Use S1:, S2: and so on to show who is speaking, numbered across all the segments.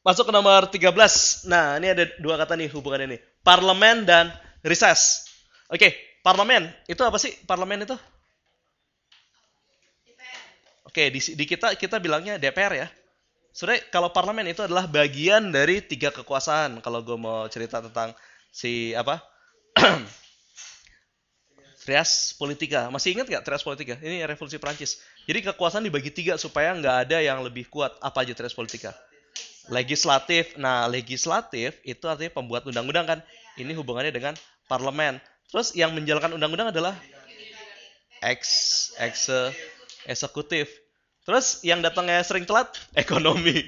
S1: Masuk ke nomor 13. Nah, ini ada dua kata nih hubungannya nih. Parlemen dan reses. Oke, okay, parlemen. Itu apa sih parlemen itu? Oke, okay, di, di kita kita bilangnya DPR ya. Sudah, kalau parlemen itu adalah bagian dari tiga kekuasaan. Kalau gue mau cerita tentang si apa? trias politika. Masih ingat nggak trias politika? Ini revolusi Prancis. Jadi kekuasaan dibagi tiga supaya nggak ada yang lebih kuat. Apa aja trias politika? Legislatif. Nah, legislatif itu artinya pembuat undang-undang kan. Ini hubungannya dengan parlemen. Terus yang menjalankan undang-undang adalah ex, ex eksekutif. Terus yang datangnya sering telat ekonomi.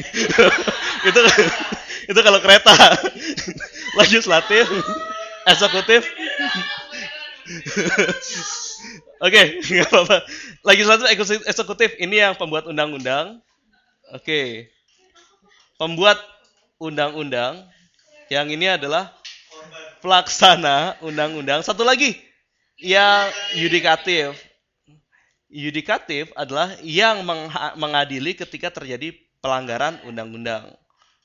S1: itu kan, itu kalau kereta. Legislatif, eksekutif. Oke, okay, apa-apa. Legislatif eksekutif ini yang pembuat undang-undang. Oke. Okay pembuat undang-undang, yang ini adalah pelaksana undang-undang. Satu lagi yang yudikatif. Yudikatif adalah yang mengadili ketika terjadi pelanggaran undang-undang.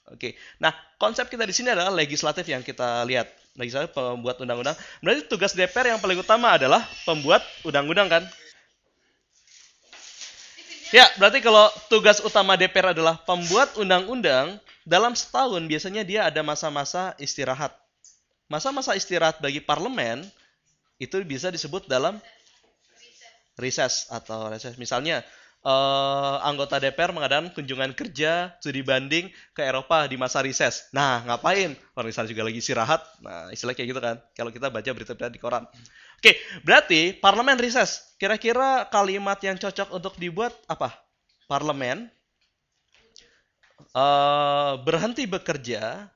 S1: Oke. Nah, konsep kita di sini adalah legislatif yang kita lihat. Legislatif pembuat undang-undang. Berarti tugas DPR yang paling utama adalah pembuat undang-undang kan? Ya, berarti kalau tugas utama DPR adalah pembuat undang-undang, dalam setahun biasanya dia ada masa-masa istirahat. Masa-masa istirahat bagi parlemen itu bisa disebut dalam reses atau reses. Misalnya uh, anggota DPR mengadakan kunjungan kerja studi banding ke Eropa di masa reses. Nah, ngapain? Orang sana juga lagi istirahat. Nah, istilah kayak gitu kan. Kalau kita baca berita-berita di koran. Oke, berarti parlemen reses. Kira-kira kalimat yang cocok untuk dibuat apa? Parlemen uh, berhenti bekerja.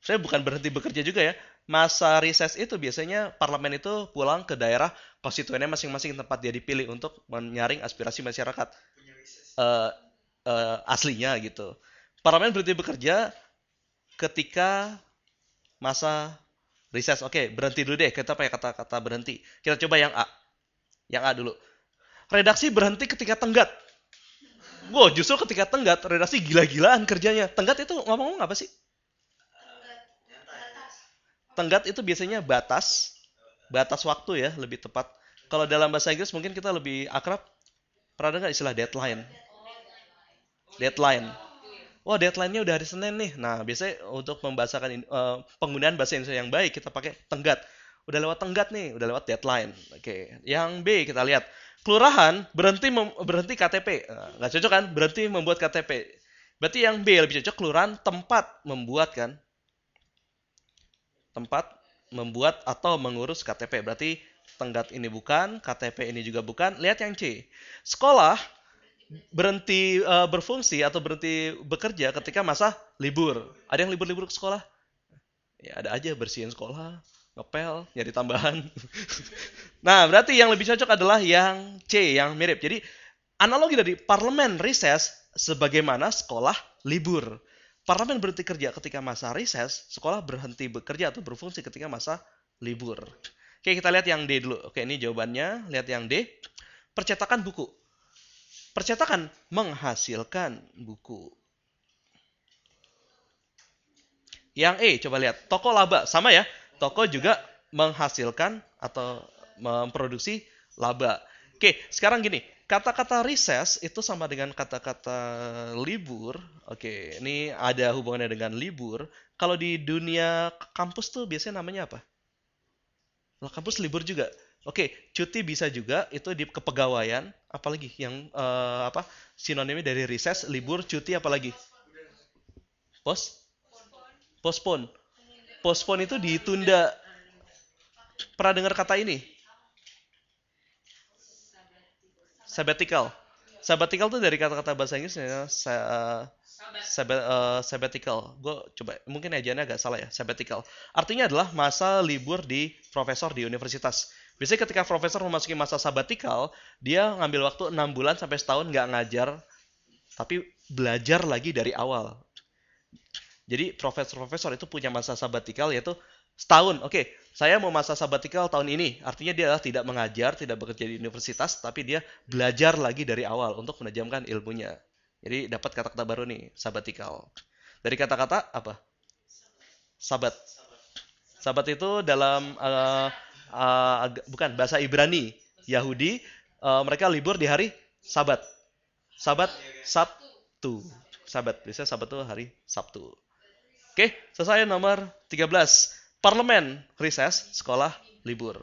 S1: Saya bukan berhenti bekerja juga ya masa reses itu biasanya parlemen itu pulang ke daerah konstituennya masing-masing tempat dia dipilih untuk menyaring aspirasi masyarakat uh, uh, aslinya gitu. Parlemen berhenti bekerja ketika masa reses. Oke, okay, berhenti dulu deh. Kita pakai kata-kata berhenti. Kita coba yang A. Yang A dulu. Redaksi berhenti ketika tenggat. Wow, justru ketika tenggat, redaksi gila-gilaan kerjanya. Tenggat itu ngomong-ngomong apa sih? Tenggat itu biasanya batas, batas waktu ya lebih tepat. Kalau dalam bahasa Inggris mungkin kita lebih akrab. Pernah dengar istilah deadline? Deadline. Wah, oh, deadline-nya udah hari Senin nih. Nah, biasanya untuk membahasakan uh, penggunaan bahasa Indonesia yang baik kita pakai tenggat. Udah lewat tenggat nih, udah lewat deadline. Oke, okay. yang B kita lihat. Kelurahan berhenti mem- berhenti KTP. Eh, nggak cocok kan? Berhenti membuat KTP. Berarti yang B lebih cocok kelurahan tempat membuat kan? tempat membuat atau mengurus KTP. Berarti tenggat ini bukan, KTP ini juga bukan. Lihat yang C. Sekolah berhenti uh, berfungsi atau berhenti bekerja ketika masa libur. Ada yang libur-libur ke sekolah? Ya ada aja bersihin sekolah, ngepel, nyari tambahan. nah, berarti yang lebih cocok adalah yang C, yang mirip. Jadi analogi dari parlemen reses sebagaimana sekolah libur. Parlemen berhenti kerja ketika masa reses. sekolah berhenti bekerja atau berfungsi ketika masa libur. Oke, kita lihat yang D dulu. Oke, ini jawabannya. Lihat yang D. Percetakan buku. Percetakan menghasilkan buku. Yang E, coba lihat. Toko laba. Sama ya. Toko juga menghasilkan atau memproduksi laba. Oke, sekarang gini, kata-kata recess itu sama dengan kata-kata libur. Oke, ini ada hubungannya dengan libur. Kalau di dunia kampus tuh biasanya namanya apa? Nah, kampus libur juga. Oke, cuti bisa juga itu di kepegawaian, apalagi yang uh, apa sinonimnya dari recess, libur, cuti apalagi? Pos? Postpone. Postpone itu ditunda. Pernah dengar kata ini? sabbatical sabbatical tuh dari kata-kata bahasa Inggrisnya ya. sa, eh, sab, uh, eh, sabbatical. Gue coba mungkin ejaannya agak salah ya, sabbatical. Artinya adalah masa libur di profesor di universitas. Biasanya ketika profesor memasuki masa sabbatical, dia ngambil waktu 6 bulan sampai setahun nggak ngajar, tapi belajar lagi dari awal. Jadi profesor-profesor itu punya masa sabbatical yaitu setahun. Oke, okay, saya mau masa sabatikal tahun ini. Artinya dia adalah tidak mengajar, tidak bekerja di universitas, tapi dia belajar lagi dari awal untuk menajamkan ilmunya. Jadi dapat kata-kata baru nih, sabatikal. Dari kata-kata apa? Sabat. Sabat itu dalam uh, uh, bukan bahasa Ibrani Yahudi, uh, mereka libur di hari Sabat. Sabat Sabtu. Sabat, biasanya Sabat itu hari Sabtu. Oke, selesai nomor 13 parlemen, reses, sekolah libur.